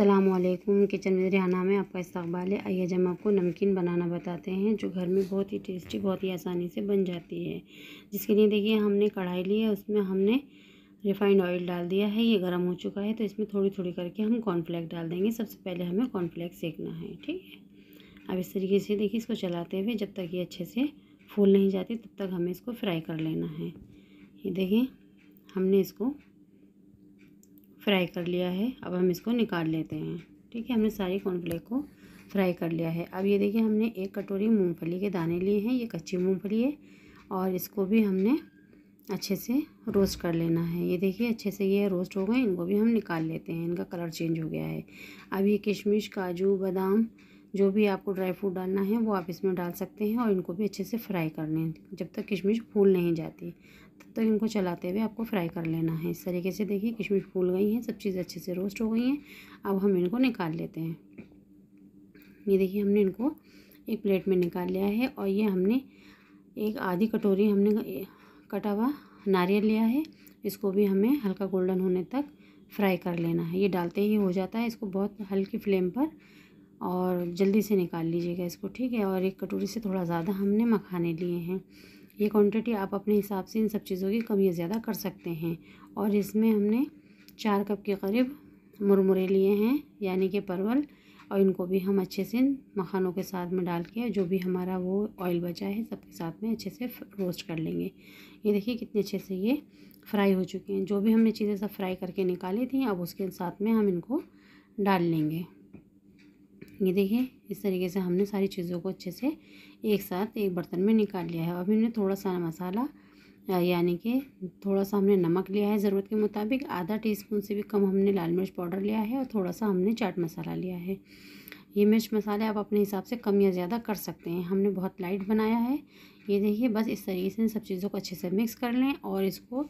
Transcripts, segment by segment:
अल्लाम किचन में रिहाना में आपका इस्तबाल है आइए जब हम आपको नमकीन बनाना बताते हैं जो घर में बहुत ही टेस्टी बहुत ही आसानी से बन जाती है जिसके लिए देखिए हमने कढ़ाई ली है उसमें हमने रिफ़ाइंड ऑयल डाल दिया है ये गर्म हो चुका है तो इसमें थोड़ी थोड़ी करके हम कॉर्नफ्लैक्स डाल देंगे सबसे पहले हमें कॉर्नफ्लैक्स सेकना है ठीक है अब इस तरीके से देखिए इसको चलाते हुए जब तक ये अच्छे से फूल नहीं जाती तब तक हमें इसको फ्राई कर लेना है ये देखिए हमने इसको फ्राई कर लिया है अब हम इसको निकाल लेते हैं ठीक है हमने सारे कॉर्नफ्लेक को फ्राई कर लिया है अब ये देखिए हमने एक कटोरी मूंगफली के दाने लिए हैं ये कच्ची मूंगफली है और इसको भी हमने अच्छे से रोस्ट कर लेना है ये देखिए अच्छे से ये रोस्ट हो गए इनको भी हम निकाल लेते हैं इनका कलर चेंज हो गया है अब ये किशमिश काजू बादाम जो भी आपको ड्राई फ्रूट डालना है वो आप इसमें डाल सकते हैं और इनको भी अच्छे से फ्राई कर लें जब तक किशमिश फूल नहीं जाती तो इनको चलाते हुए आपको फ्राई कर लेना है इस तरीके से देखिए किशमिश फूल गई हैं सब चीज़ें अच्छे से रोस्ट हो गई हैं अब हम इनको निकाल लेते हैं ये देखिए हमने इनको एक प्लेट में निकाल लिया है और ये हमने एक आधी कटोरी हमने कटा हुआ नारियल लिया है इसको भी हमें हल्का गोल्डन होने तक फ्राई कर लेना है ये डालते ही हो जाता है इसको बहुत हल्की फ्लेम पर और जल्दी से निकाल लीजिएगा इसको ठीक है और एक कटोरी से थोड़ा ज़्यादा हमने मखाने लिए हैं ये क्वांटिटी आप अपने हिसाब से इन सब चीज़ों की कम या ज़्यादा कर सकते हैं और इसमें हमने चार कप के करीब मुरमुरे लिए हैं यानी कि परवल और इनको भी हम अच्छे से मखानों के साथ में डाल के जो भी हमारा वो ऑयल बचा है सबके साथ में अच्छे से रोस्ट कर लेंगे ये देखिए कितने अच्छे से ये फ्राई हो चुके हैं जो भी हमने चीज़ें सब फ्राई करके निकाली थी अब उसके साथ में हम इनको डाल लेंगे ये देखिए इस तरीके से हमने सारी चीज़ों को अच्छे से एक साथ एक बर्तन में निकाल लिया है अभी हमने थोड़ा सा मसाला यानी कि थोड़ा सा हमने नमक लिया है ज़रूरत के मुताबिक आधा टीस्पून से भी कम हमने लाल मिर्च पाउडर लिया है और थोड़ा सा हमने चाट मसाला लिया है ये मिर्च मसाले आप अपने हिसाब से कम या ज़्यादा कर सकते हैं हमने बहुत लाइट बनाया है ये देखिए बस इस तरीके से इन सब चीज़ों को अच्छे से मिक्स कर लें और इसको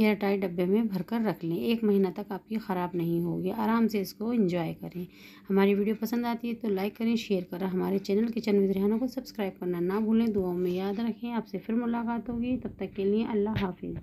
एयर टाइट डब्बे में भरकर रख लें एक महीना तक आपकी ख़राब नहीं होगी आराम से इसको इंजॉय करें हमारी वीडियो पसंद आती है तो लाइक करें शेयर करें हमारे चैनल किचन विद रेहाना को सब्सक्राइब करना ना भूलें दुआओं में याद रखें आपसे फिर मुलाकात होगी तब तक के लिए अल्लाह हाफिज़